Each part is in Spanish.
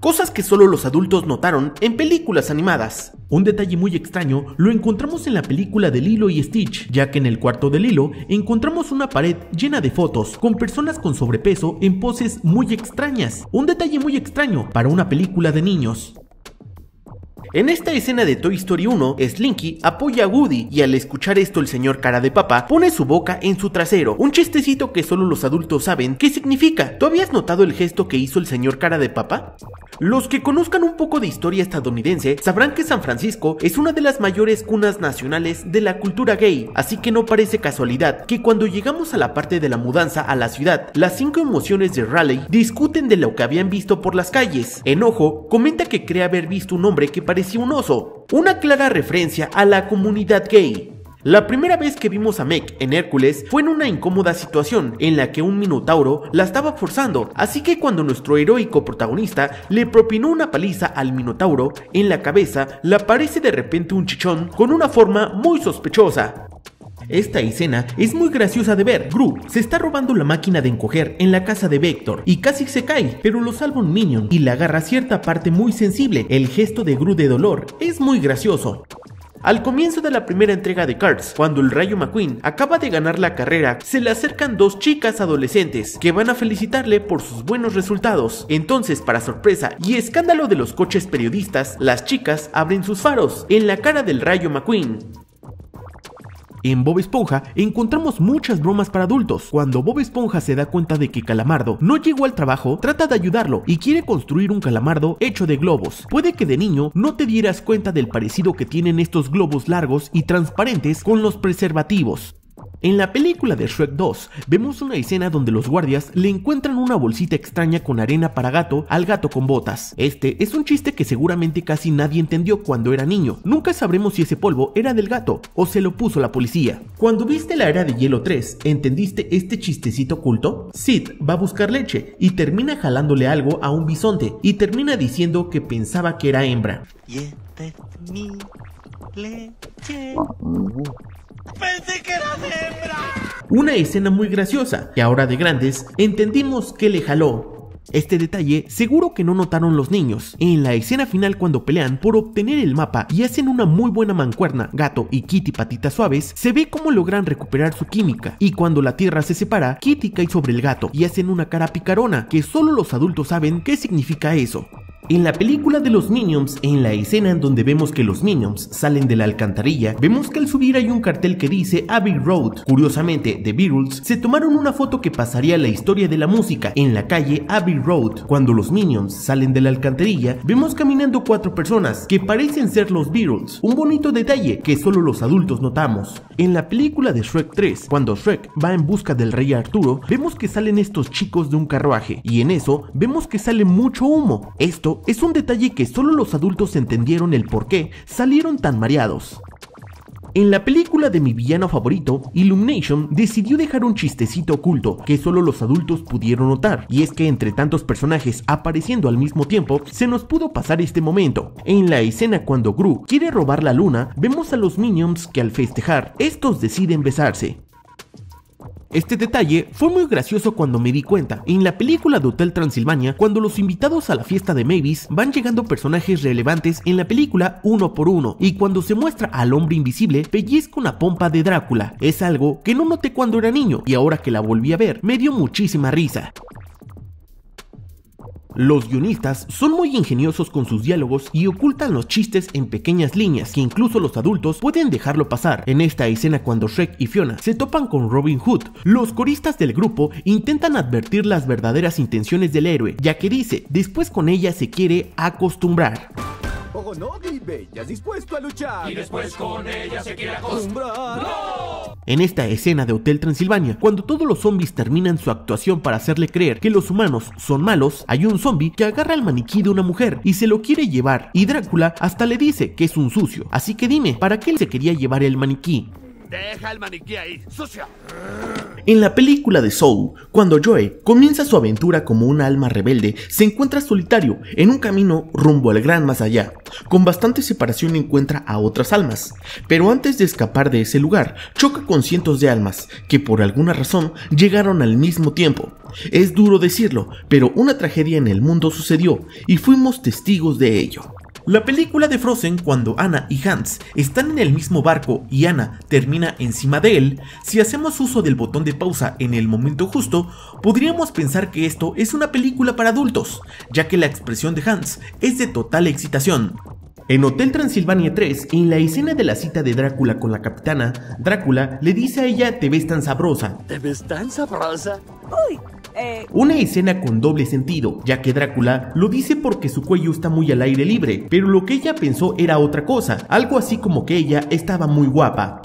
Cosas que solo los adultos notaron en películas animadas. Un detalle muy extraño lo encontramos en la película de Lilo y Stitch, ya que en el cuarto de Lilo encontramos una pared llena de fotos con personas con sobrepeso en poses muy extrañas. Un detalle muy extraño para una película de niños. En esta escena de Toy Story 1, Slinky apoya a Woody y al escuchar esto el señor cara de papa pone su boca en su trasero, un chistecito que solo los adultos saben qué significa. ¿Tú habías notado el gesto que hizo el señor cara de papa? Los que conozcan un poco de historia estadounidense sabrán que San Francisco es una de las mayores cunas nacionales de la cultura gay, así que no parece casualidad que cuando llegamos a la parte de la mudanza a la ciudad, las cinco emociones de Raleigh discuten de lo que habían visto por las calles. Enojo comenta que cree haber visto un hombre que parece y un oso, una clara referencia a la comunidad gay. La primera vez que vimos a Meg en Hércules fue en una incómoda situación en la que un minotauro la estaba forzando, así que cuando nuestro heroico protagonista le propinó una paliza al minotauro en la cabeza, le aparece de repente un chichón con una forma muy sospechosa. Esta escena es muy graciosa de ver. Gru se está robando la máquina de encoger en la casa de Vector y casi se cae, pero lo salva un minion y le agarra cierta parte muy sensible. El gesto de Gru de dolor es muy gracioso. Al comienzo de la primera entrega de Cards, cuando el Rayo McQueen acaba de ganar la carrera, se le acercan dos chicas adolescentes que van a felicitarle por sus buenos resultados. Entonces, para sorpresa y escándalo de los coches periodistas, las chicas abren sus faros en la cara del Rayo McQueen. En Bob Esponja encontramos muchas bromas para adultos. Cuando Bob Esponja se da cuenta de que Calamardo no llegó al trabajo, trata de ayudarlo y quiere construir un calamardo hecho de globos. Puede que de niño no te dieras cuenta del parecido que tienen estos globos largos y transparentes con los preservativos. En la película de Shrek 2 vemos una escena donde los guardias le encuentran una bolsita extraña con arena para gato al gato con botas. Este es un chiste que seguramente casi nadie entendió cuando era niño. Nunca sabremos si ese polvo era del gato o se lo puso la policía. Cuando viste la era de hielo 3, ¿entendiste este chistecito oculto? Sid va a buscar leche y termina jalándole algo a un bisonte y termina diciendo que pensaba que era hembra. mi leche que Una escena muy graciosa, que ahora de grandes entendimos que le jaló, este detalle seguro que no notaron los niños. En la escena final cuando pelean por obtener el mapa y hacen una muy buena mancuerna, Gato y Kitty patitas suaves, se ve cómo logran recuperar su química. Y cuando la tierra se separa, Kitty cae sobre el gato y hacen una cara picarona que solo los adultos saben qué significa eso. En la película de los Minions, en la escena en donde vemos que los Minions salen de la alcantarilla, vemos que al subir hay un cartel que dice Abbey Road. Curiosamente, The Beatles se tomaron una foto que pasaría la historia de la música en la calle Abbey Road. Cuando los Minions salen de la alcantarilla, vemos caminando cuatro personas que parecen ser los Beatles. Un bonito detalle que solo los adultos notamos. En la película de Shrek 3, cuando Shrek va en busca del rey Arturo, vemos que salen estos chicos de un carruaje y en eso vemos que sale mucho humo. Esto es un detalle que solo los adultos entendieron el por qué salieron tan mareados. En la película de mi villano favorito, Illumination decidió dejar un chistecito oculto que solo los adultos pudieron notar, y es que entre tantos personajes apareciendo al mismo tiempo, se nos pudo pasar este momento. En la escena cuando Gru quiere robar la luna, vemos a los minions que al festejar, estos deciden besarse. Este detalle fue muy gracioso cuando me di cuenta. En la película de Hotel Transilvania, cuando los invitados a la fiesta de Mavis van llegando personajes relevantes en la película uno por uno, y cuando se muestra al hombre invisible, pellizca una pompa de Drácula. Es algo que no noté cuando era niño, y ahora que la volví a ver, me dio muchísima risa. Los guionistas son muy ingeniosos con sus diálogos y ocultan los chistes en pequeñas líneas que incluso los adultos pueden dejarlo pasar. En esta escena cuando Shrek y Fiona se topan con Robin Hood, los coristas del grupo intentan advertir las verdaderas intenciones del héroe, ya que dice, después con ella se quiere acostumbrar. Y después con ella En esta escena de Hotel Transilvania, cuando todos los zombies terminan su actuación para hacerle creer que los humanos son malos, hay un zombie que agarra el maniquí de una mujer y se lo quiere llevar y Drácula hasta le dice que es un sucio. Así que dime, ¿para qué él se quería llevar el maniquí? Deja el ahí, En la película de Soul, cuando Joe comienza su aventura como un alma rebelde, se encuentra solitario en un camino rumbo al gran más allá. Con bastante separación encuentra a otras almas, pero antes de escapar de ese lugar, choca con cientos de almas que por alguna razón llegaron al mismo tiempo. Es duro decirlo, pero una tragedia en el mundo sucedió y fuimos testigos de ello. La película de Frozen, cuando Anna y Hans están en el mismo barco y Anna termina encima de él, si hacemos uso del botón de pausa en el momento justo, podríamos pensar que esto es una película para adultos, ya que la expresión de Hans es de total excitación. En Hotel Transilvania 3, en la escena de la cita de Drácula con la capitana, Drácula le dice a ella, te ves tan sabrosa. ¿Te ves tan sabrosa? ¡Uy! Eh, una escena con doble sentido, ya que Drácula lo dice porque su cuello está muy al aire libre, pero lo que ella pensó era otra cosa, algo así como que ella estaba muy guapa.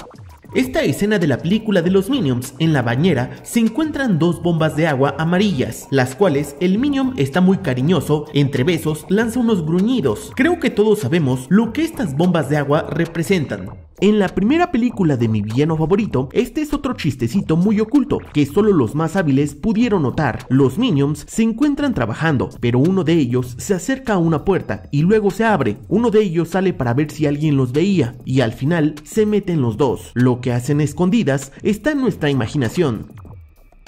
Esta escena de la película de los Minions, en la bañera, se encuentran dos bombas de agua amarillas, las cuales el Minion está muy cariñoso, entre besos lanza unos gruñidos. Creo que todos sabemos lo que estas bombas de agua representan. En la primera película de mi villano favorito, este es otro chistecito muy oculto que solo los más hábiles pudieron notar. Los minions se encuentran trabajando, pero uno de ellos se acerca a una puerta y luego se abre. Uno de ellos sale para ver si alguien los veía y al final se meten los dos. Lo que hacen escondidas está en nuestra imaginación.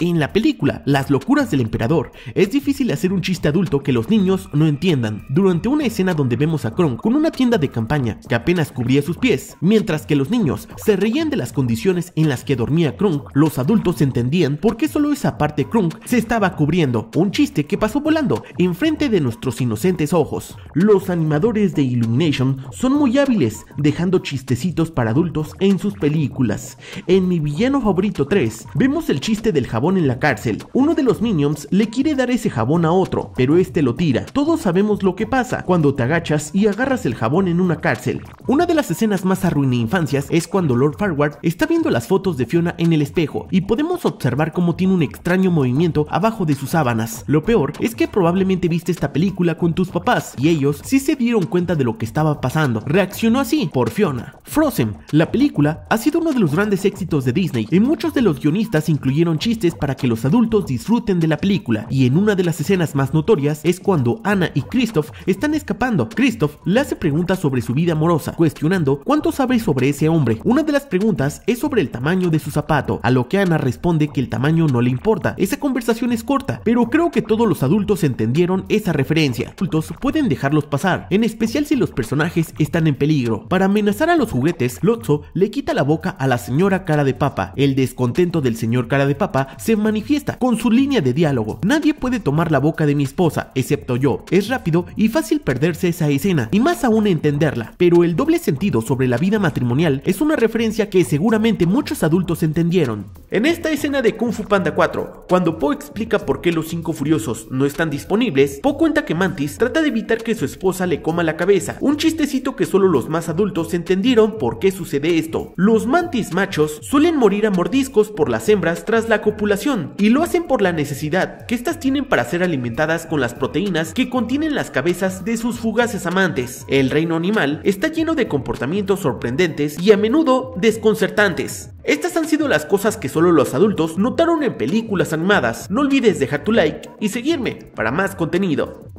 En la película Las locuras del emperador, es difícil hacer un chiste adulto que los niños no entiendan. Durante una escena donde vemos a Kronk con una tienda de campaña que apenas cubría sus pies, mientras que los niños se reían de las condiciones en las que dormía Kronk, los adultos entendían por qué solo esa parte Kronk se estaba cubriendo, un chiste que pasó volando enfrente de nuestros inocentes ojos. Los animadores de Illumination son muy hábiles dejando chistecitos para adultos en sus películas. En mi villano favorito 3 vemos el chiste del jabón en la cárcel. Uno de los minions le quiere dar ese jabón a otro, pero este lo tira. Todos sabemos lo que pasa cuando te agachas y agarras el jabón en una cárcel. Una de las escenas más arruina infancias es cuando Lord Farward está viendo las fotos de Fiona en el espejo y podemos observar cómo tiene un extraño movimiento abajo de sus sábanas. Lo peor es que probablemente viste esta película con tus papás y ellos sí se dieron cuenta de lo que estaba pasando. Reaccionó así por Fiona. Frozen, la película, ha sido uno de los grandes éxitos de Disney y muchos de los guionistas incluyeron chistes para que los adultos disfruten de la película, y en una de las escenas más notorias es cuando Ana y Christoph están escapando. Christoph le hace preguntas sobre su vida amorosa, cuestionando cuánto sabe sobre ese hombre. Una de las preguntas es sobre el tamaño de su zapato, a lo que Ana responde que el tamaño no le importa. Esa conversación es corta, pero creo que todos los adultos entendieron esa referencia. Adultos pueden dejarlos pasar, en especial si los personajes están en peligro. Para amenazar a los juguetes, Lotso le quita la boca a la señora cara de papa. El descontento del señor cara de papa se manifiesta con su línea de diálogo. Nadie puede tomar la boca de mi esposa, excepto yo. Es rápido y fácil perderse esa escena, y más aún entenderla. Pero el doble sentido sobre la vida matrimonial es una referencia que seguramente muchos adultos entendieron. En esta escena de Kung Fu Panda 4, cuando Po explica por qué los cinco furiosos no están disponibles, Po cuenta que Mantis trata de evitar que su esposa le coma la cabeza, un chistecito que solo los más adultos entendieron por qué sucede esto. Los mantis machos suelen morir a mordiscos por las hembras tras la copulación y lo hacen por la necesidad que estas tienen para ser alimentadas con las proteínas que contienen las cabezas de sus fugaces amantes. El reino animal está lleno de comportamientos sorprendentes y a menudo desconcertantes. Estas han sido las cosas que solo los adultos notaron en películas animadas. No olvides dejar tu like y seguirme para más contenido.